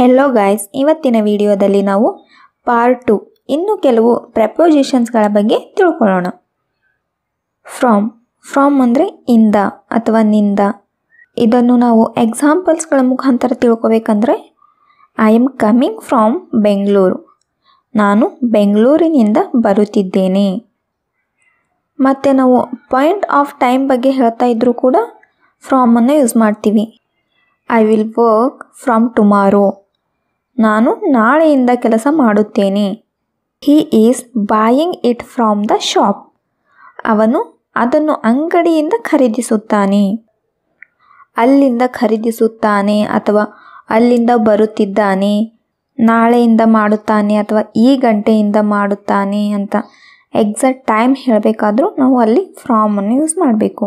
hello guys ಇವತ್ತಿನ ವಿಡಿಯೋದಲ್ಲಿ ನಾವು ಪಾರ್ಟ್ ಟು ಇನ್ನು ಕೆಲವು ಪ್ರಪೋಸಿಷನ್ಸ್ಗಳ ಬಗ್ಗೆ ತಿಳ್ಕೊಳ್ಳೋಣ ಫ್ರಾಮ್ ಫ್ರಾಮ್ ಅಂದರೆ ಇಂದ ಅಥವಾ ನಿಂದ ಇದನ್ನು ನಾವು ಎಕ್ಸಾಂಪಲ್ಸ್ಗಳ ಮುಖಾಂತರ ತಿಳ್ಕೊಬೇಕಂದ್ರೆ I am coming from Bengaluru ನಾನು ಬೆಂಗಳೂರಿನಿಂದ ಬರುತ್ತಿದ್ದೇನೆ ಮತ್ತು ನಾವು ಪಾಯಿಂಟ್ ಆಫ್ ಟೈಮ್ ಬಗ್ಗೆ ಹೇಳ್ತಾ ಇದ್ದರೂ ಕೂಡ ಫ್ರಾಮನ್ನು ಯೂಸ್ ಮಾಡ್ತೀವಿ I will work from tomorrow ನಾನು ನಾಳೆಯಿಂದ ಕೆಲಸ ಮಾಡುತ್ತೇನೆ he is buying it from the shop ಅವನು ಅದನ್ನು ಅಂಗಡಿಯಿಂದ ಖರೀದಿಸುತ್ತಾನೆ ಅಲ್ಲಿಂದ ಖರೀದಿಸುತ್ತಾನೆ ಅಥವಾ ಅಲ್ಲಿಂದ ಬರುತ್ತಿದ್ದಾನೆ ನಾಳೆಯಿಂದ ಮಾಡುತ್ತಾನೆ ಅಥವಾ ಈ ಗಂಟೆಯಿಂದ ಮಾಡುತ್ತಾನೆ ಅಂತ ಎಕ್ಸಾಕ್ಟ್ ಟೈಮ್ ಹೇಳಬೇಕಾದ್ರೂ ನಾವು ಅಲ್ಲಿ ಫ್ರಾಮನ್ನು ಯೂಸ್ ಮಾಡಬೇಕು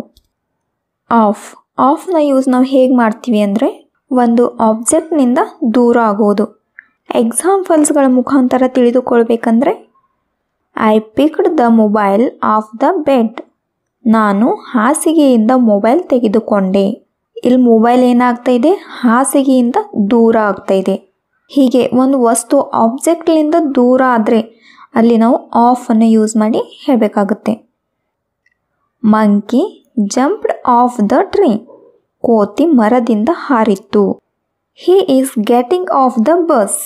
ಆಫ್ ಆಫ್ನ ಯೂಸ್ ನಾವು ಹೇಗೆ ಮಾಡ್ತೀವಿ ಅಂದರೆ ಒಂದು ಆಬ್ಜೆಕ್ಟ್ನಿಂದ ದೂರ ಆಗೋದು ಎಕ್ಸಾಂಪಲ್ಸ್ಗಳ ಮುಖಾಂತರ ತಿಳಿದುಕೊಳ್ಬೇಕಂದ್ರೆ I picked the mobile off the bed ನಾನು ಹಾಸಿಗೆಯಿಂದ ಮೊಬೈಲ್ ತೆಗೆದುಕೊಂಡೆ ಇಲ್ಲಿ ಮೊಬೈಲ್ ಏನಾಗ್ತಾ ಇದೆ ಹಾಸಿಗೆಯಿಂದ ದೂರ ಆಗ್ತಾ ಇದೆ ಹೀಗೆ ಒಂದು ವಸ್ತು ಆಬ್ಜೆಕ್ಟ್ಲಿಂದ ದೂರ ಆದರೆ ಅಲ್ಲಿ ನಾವು ಆಫನ್ನು ಯೂಸ್ ಮಾಡಿ ಹೇಳಬೇಕಾಗುತ್ತೆ monkey jumped off the tree ಕೋತಿ ಮರದಿಂದ ಹಾರಿತ್ತು he is getting off the bus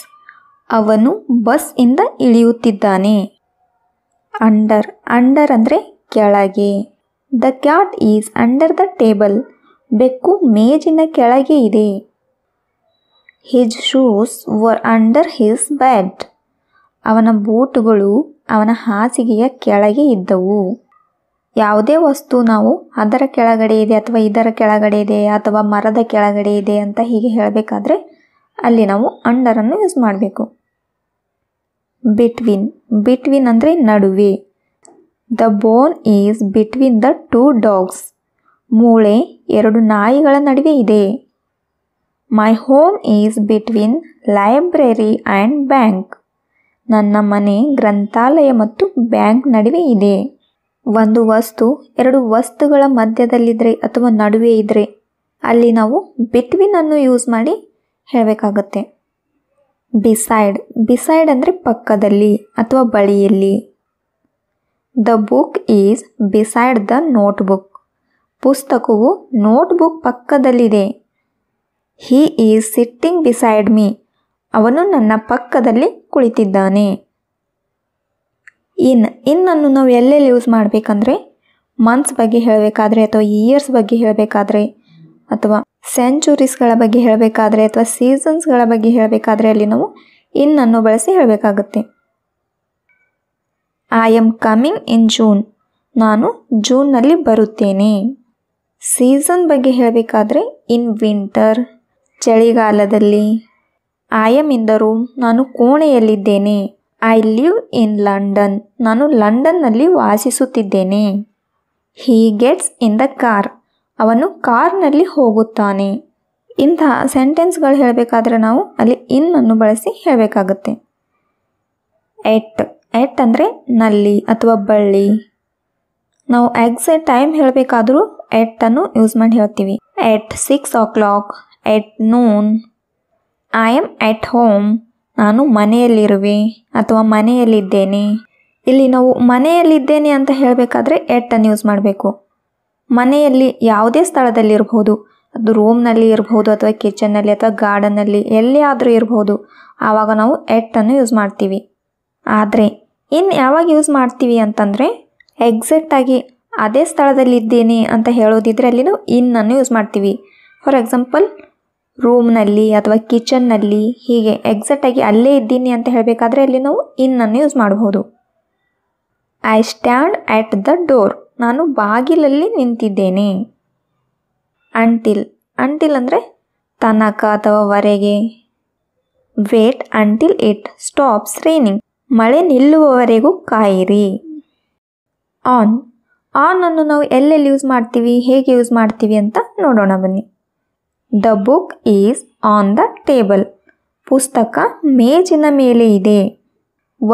ಅವನು ಬಸ್ ಇಂದ ಇಳಿಯುತ್ತಿದ್ದಾನೆ ಅಂಡರ್ ಅಂಡರ್ ಅಂದರೆ ಕೆಳಗೆ the cat is under the table ಬೆಕ್ಕು ಮೇಜಿನ ಕೆಳಗೆ ಇದೆ his shoes were under his bed ಅವನ ಬೂಟುಗಳು ಅವನ ಹಾಸಿಗೆಯ ಕೆಳಗೆ ಇದ್ದವು ಯಾವುದೇ ವಸ್ತು ನಾವು ಅದರ ಕೆಳಗಡೆ ಇದೆ ಅಥವಾ ಇದರ ಕೆಳಗಡೆ ಇದೆ ಅಥವಾ ಮರದ ಕೆಳಗಡೆ ಇದೆ ಅಂತ ಹೀಗೆ ಹೇಳಬೇಕಾದ್ರೆ ಅಲ್ಲಿ ನಾವು ಅಂಡರನ್ನು ಯೂಸ್ ಮಾಡಬೇಕು ಬಿಟ್ವೀನ್ ಬಿಟ್ವೀನ್ ಅಂದರೆ ನಡುವೆ the bone is between the two dogs ಮೂಳೆ ಎರಡು ನಾಯಿಗಳ ನಡುವೆ ಇದೆ my home is between library and bank ನನ್ನ ಮನೆ ಗ್ರಂಥಾಲಯ ಮತ್ತು ಬ್ಯಾಂಕ್ ನಡುವೆ ಇದೆ ಒಂದು ವಸ್ತು ಎರಡು ವಸ್ತುಗಳ ಮಧ್ಯದಲ್ಲಿದ್ದರೆ ಅಥವಾ ನಡುವೆ ಇದ್ದರೆ ಅಲ್ಲಿ ನಾವು ಬಿಟ್ವೀನ್ ಅನ್ನು ಯೂಸ್ ಮಾಡಿ ಹೇಳಬೇಕಾಗತ್ತೆ ಬಿಸೈಡ್ ಬಿಸೈಡ್ ಅಂದರೆ ಪಕ್ಕದಲ್ಲಿ ಅಥವಾ ಬಳಿಯಲ್ಲಿ the book is beside the notebook ಪುಸ್ತಕವು ನೋಟ್ ಬುಕ್ ಪಕ್ಕದಲ್ಲಿದೆ he is sitting beside me ಅವನು ನನ್ನ ಪಕ್ಕದಲ್ಲಿ ಕುಳಿತಿದ್ದಾನೆ ಇನ್ ಇನ್ನನ್ನು ನಾವು ಎಲ್ಲೆಲ್ಲಿ ಯೂಸ್ ಮಾಡಬೇಕಂದ್ರೆ ಮಂತ್ಸ್ ಬಗ್ಗೆ ಹೇಳಬೇಕಾದ್ರೆ ಅಥವಾ ಇಯರ್ಸ್ ಬಗ್ಗೆ ಹೇಳಬೇಕಾದ್ರೆ ಅಥವಾ ಸೆಂಚುರೀಸ್ಗಳ ಬಗ್ಗೆ ಹೇಳಬೇಕಾದ್ರೆ ಅಥವಾ ಸೀಸನ್ಸ್ಗಳ ಬಗ್ಗೆ ಹೇಳಬೇಕಾದ್ರೆ ಅಲ್ಲಿ ನಾವು ಇನ್ನನ್ನು ಬಳಸಿ ಹೇಳಬೇಕಾಗುತ್ತೆ I am coming in June ನಾನು ಜೂನ್ನಲ್ಲಿ ಬರುತ್ತೇನೆ ಸೀಸನ್ ಬಗ್ಗೆ ಹೇಳಬೇಕಾದ್ರೆ ಇನ್ ವಿಂಟರ್ ಚಳಿಗಾಲದಲ್ಲಿ ಆಯಮ್ ಇಂದರೂ ನಾನು ಕೋಣೆಯಲ್ಲಿದ್ದೇನೆ ಐ ಲಿವ್ ಇನ್ ಲಂಡನ್ ನಾನು ಲಂಡನ್ನಲ್ಲಿ ವಾಸಿಸುತ್ತಿದ್ದೇನೆ he gets in the car ಅವನು ಕಾರ್ನಲ್ಲಿ ಹೋಗುತ್ತಾನೆ ಇಂತಹ ಸೆಂಟೆನ್ಸ್ಗಳು ಹೇಳಬೇಕಾದ್ರೆ ನಾವು ಅಲ್ಲಿ ಇನ್ನನ್ನು ಅನ್ನು ಬಳಸಿ ಹೇಳಬೇಕಾಗುತ್ತೆ ಎಟ್ ಎಟ್ ಅಂದರೆ ನಲ್ಲಿ ಅಥವಾ ಬಳ್ಳಿ ನಾವು ಎಕ್ಸಾಕ್ಟ್ ಟೈಮ್ ಹೇಳಬೇಕಾದ್ರೂ ಅನ್ನು ಯೂಸ್ ಮಾಡಿ ಹೇಳ್ತೀವಿ at six o'clock at noon I am at home ನಾನು ಮನೆಯಲ್ಲಿರುವೆ ಅಥವಾ ಮನೆಯಲ್ಲಿದ್ದೇನೆ ಇಲ್ಲಿ ನಾವು ಮನೆಯಲ್ಲಿದ್ದೇನೆ ಅಂತ ಹೇಳಬೇಕಾದ್ರೆ ಎಟ್ಟನ್ನು ಯೂಸ್ ಮಾಡಬೇಕು ಮನೆಯಲ್ಲಿ ಯಾವುದೇ ಸ್ಥಳದಲ್ಲಿರ್ಬೋದು ಅದು ರೂಮ್ನಲ್ಲಿ ಇರ್ಬೋದು ಅಥವಾ ಕಿಚನ್ನಲ್ಲಿ ಅಥವಾ ಗಾರ್ಡನ್ನಲ್ಲಿ ಎಲ್ಲಿ ಆದರೂ ಇರಬಹುದು ಆವಾಗ ನಾವು ಎಟ್ಟನ್ನು ಯೂಸ್ ಮಾಡ್ತೀವಿ ಆದರೆ ಇನ್ನು ಯಾವಾಗ ಯೂಸ್ ಮಾಡ್ತೀವಿ ಅಂತಂದರೆ ಎಕ್ಸಾಕ್ಟಾಗಿ ಅದೇ ಸ್ಥಳದಲ್ಲಿದ್ದೇನೆ ಅಂತ ಹೇಳೋದಿದ್ರೆ ಅಲ್ಲಿ ನಾವು ಇನ್ನನ್ನು ಯೂಸ್ ಮಾಡ್ತೀವಿ ಫಾರ್ ಎಕ್ಸಾಂಪಲ್ ರೂಮ್ನಲ್ಲಿ ಅಥವಾ ಕಿಚನ್ನಲ್ಲಿ ಹೀಗೆ ಎಕ್ಸಾಕ್ಟಾಗಿ ಅಲ್ಲೇ ಇದ್ದೀನಿ ಅಂತ ಹೇಳಬೇಕಾದ್ರೆ ಅಲ್ಲಿ ನಾವು ಇನ್ನನ್ನು ಯೂಸ್ ಮಾಡಬಹುದು I stand at the door ನಾನು ಬಾಗಿಲಲ್ಲಿ ನಿಂತಿದ್ದೇನೆ ಅಂಟಿಲ್ ಅಂಟಿಲ್ ಅಂದರೆ ತನಕ ಅಥವಾ ವರೆಗೆ wait until it stops raining ಮಳೆ ನಿಲ್ಲುವವರೆಗೂ ಕಾಯಿರಿ ಆನ್ ಆನ್ ಅನ್ನು ನಾವು ಎಲ್ಲೆಲ್ಲಿ ಯೂಸ್ ಮಾಡ್ತೀವಿ ಹೇಗೆ ಯೂಸ್ ಮಾಡ್ತೀವಿ ಅಂತ ನೋಡೋಣ ಬನ್ನಿ the book is on the table ಪುಸ್ತಕ ಮೇಜಿನ ಮೇಲೆ ಇದೆ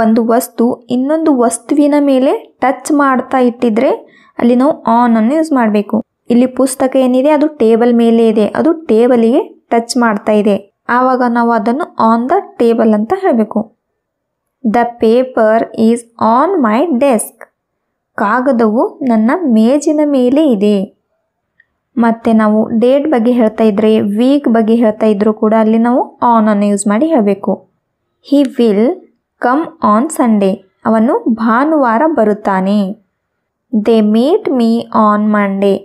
ಒಂದು ವಸ್ತು ಇನ್ನೊಂದು ವಸ್ತುವಿನ ಮೇಲೆ ಟಚ್ ಮಾಡ್ತಾ ಇಟ್ಟಿದ್ರೆ ಅಲ್ಲಿ ನಾವು ಆನ್ ಅನ್ನು ಯೂಸ್ ಮಾಡಬೇಕು ಇಲ್ಲಿ ಪುಸ್ತಕ ಏನಿದೆ ಅದು ಟೇಬಲ್ ಮೇಲೆ ಇದೆ ಅದು ಟೇಬಲಿಗೆ ಟಚ್ ಮಾಡ್ತಾ ಇದೆ ಆವಾಗ ನಾವು ಅದನ್ನು ಆನ್ ದ ಟೇಬಲ್ ಅಂತ ಹೇಳಬೇಕು the paper is on my desk ಕಾಗದವು ನನ್ನ ಮೇಜಿನ ಮೇಲೆ ಇದೆ ಮತ್ತು ನಾವು ಡೇಟ್ ಬಗ್ಗೆ ಹೇಳ್ತಾ ಇದ್ದರೆ ವೀಕ್ ಬಗ್ಗೆ ಹೇಳ್ತಾ ಇದ್ದರೂ ಕೂಡ ಅಲ್ಲಿ ನಾವು ಆನ್ ಅನ್ನು ಯೂಸ್ ಮಾಡಿ ಹೇಳಬೇಕು he will come on Sunday ಅವನು ಭಾನುವಾರ ಬರುತ್ತಾನೆ they meet me on Monday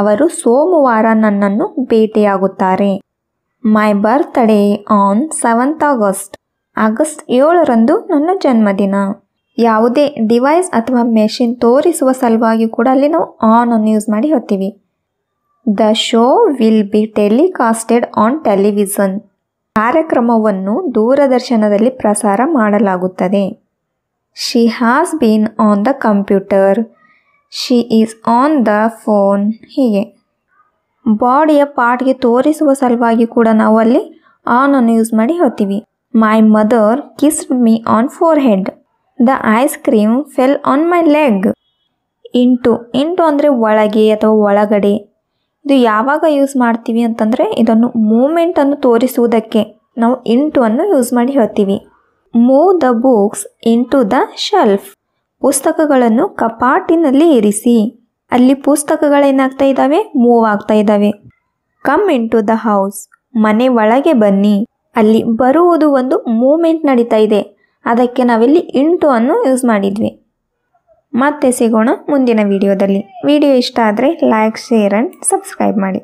ಅವರು ಸೋಮವಾರ ನನ್ನನ್ನು ಭೇಟಿಯಾಗುತ್ತಾರೆ my birthday on seventh August August ಏಳರಂದು ನನ್ನ ಜನ್ಮದಿನ ಯಾವುದೇ ಡಿವೈಸ್ ಅಥವಾ ಮೆಷಿನ್ ತೋರಿಸುವ ಸಲುವಾಗಿ ಕೂಡ ಅಲ್ಲಿ ನಾವು ಆನ್ ಅನ್ನು ಯೂಸ್ ಮಾಡಿ ಹೋಗ್ತೀವಿ the show will be telecasted on television ಕಾರ್ಯಕ್ರಮವನ್ನು ದೂರದರ್ಶನದಲ್ಲಿ ಪ್ರಸಾರ ಮಾಡಲಾಗುತ್ತದೆ she has been on the computer she is on the phone ಹೀಗೆ ಬಾಡಿಯ ಪಾರ್ಟ್ಗೆ ತೋರಿಸುವ ಸಲುವಾಗಿ ಕೂಡ ನಾವು ಅಲ್ಲಿ ಆನ್ ಅನ್ನು ಯೂಸ್ ಮಾಡಿ ಹೋಗ್ತೀವಿ my mother kissed me on forehead the ice cream fell on my leg into into ಅಂದರೆ ಒಳಗೆ ಅಥವಾ ಒಳಗಡೆ ಇದು ಯಾವಾಗ ಯೂಸ್ ಮಾಡ್ತೀವಿ ಅಂತಂದರೆ ಇದನ್ನು ಮೂಮೆಂಟನ್ನು ತೋರಿಸುವುದಕ್ಕೆ ನಾವು ಇಂಟು ಅನ್ನು ಯೂಸ್ ಮಾಡಿ ಹೇಳ್ತೀವಿ move the books into the shelf ಪುಸ್ತಕಗಳನ್ನು ಕಪಾಟಿನಲ್ಲಿ ಇರಿಸಿ ಅಲ್ಲಿ ಪುಸ್ತಕಗಳು ಏನಾಗ್ತಾ ಇದ್ದಾವೆ ಮೂವ್ ಆಗ್ತಾ ಇದ್ದಾವೆ ಕಮ್ ಇಂಟು ದ ಹೌಸ್ ಮನೆ ಒಳಗೆ ಬನ್ನಿ ಅಲ್ಲಿ ಬರುವುದು ಒಂದು ಮೂಮೆಂಟ್ ನಡೀತಾ ಇದೆ ಅದಕ್ಕೆ ನಾವಿಲ್ಲಿ ಇಂಟು ಅನ್ನು ಯೂಸ್ ಮಾಡಿದ್ವಿ ಮತ್ತೆ ಸಿಗೋಣ ಮುಂದಿನ ವಿಡಿಯೋದಲ್ಲಿ ವಿಡಿಯೋ ಇಷ್ಟ ಆದರೆ ಲೈಕ್ ಶೇರ್ ಆ್ಯಂಡ್ ಸಬ್ಸ್ಕ್ರೈಬ್ ಮಾಡಿ